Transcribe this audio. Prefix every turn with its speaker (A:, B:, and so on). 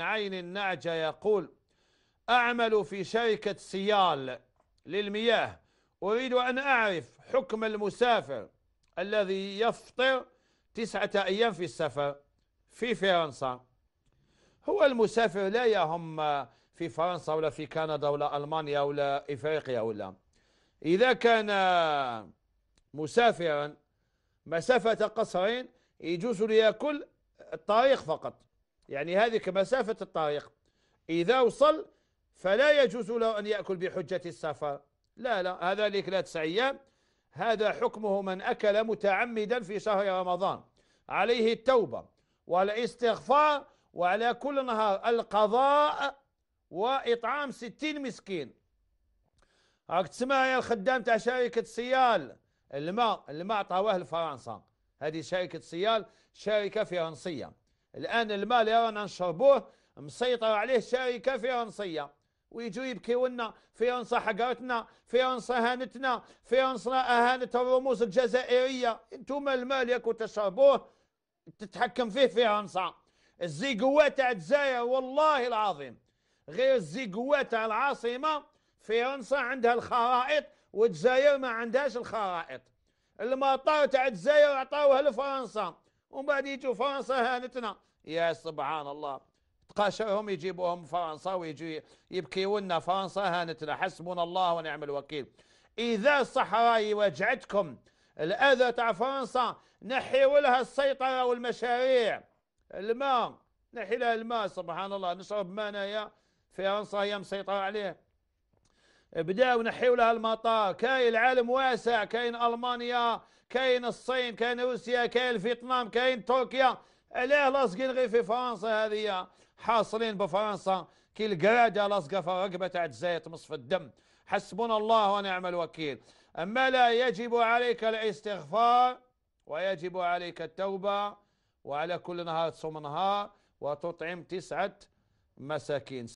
A: عين النعجة يقول أعمل في شركة سيال للمياه أريد أن أعرف حكم المسافر الذي يفطر تسعة أيام في السفر في فرنسا هو المسافر لا يهم في فرنسا ولا في كندا ولا ألمانيا ولا إفريقيا ولا إذا كان مسافرا مسافة قصرين يجوز ليأكل الطريق فقط يعني هذه كمسافة الطريق إذا وصل فلا يجوز له أن يأكل بحجة السفر لا لا هذا تسع أيام هذا حكمه من أكل متعمدا في شهر رمضان عليه التوبة والاستغفار وعلى كل نهار القضاء وإطعام ستين مسكين راك تسمع يا الخدام تاع شركة سيال الماء الماء طواه لفرنسا هذه شركة سيال شركة فرنسية الآن الماء اللي رانا نشربوه مسيطر عليه شركة فرنسية ويجوا يبكيوا لنا فرنسا حقرتنا فرنسا هانتنا فرنسا أهانت الرموز الجزائرية انتم الماء اللي كنت تشربوه تتحكم فيه فرنسا الزيقوات تاع والله العظيم غير الزيقوات تاع العاصمة فرنسا عندها الخرائط والجزائر ما عندهاش الخرائط المطار تاع الجزائر عطاوه لفرنسا ومن بعد يجوا فرنسا هانتنا يا سبحان الله تقاشرهم يجيبوهم فرنسا ويجوا يبكيوا لنا فرنسا هانتنا حسبنا الله ونعم الوكيل إذا الصحراء وجعتكم الأذى تاع فرنسا نحيوا لها السيطرة والمشاريع الماء نحي لها الماء سبحان الله نشرب ماء نايا فرنسا هي مسيطرة عليه بداوا نحيوا لها المطار كاين العالم واسع كاين المانيا كاين الصين كاين روسيا كاين فيتنام كاين تركيا علاه لاصقين غير في فرنسا هذه حاصلين بفرنسا كي القراده لاصقه في الرقبه تاع الزيت نصف الدم حسبنا الله ونعم الوكيل اما لا يجب عليك الاستغفار ويجب عليك التوبه وعلى كل نهار تصوم نهار وتطعم تسعه مساكين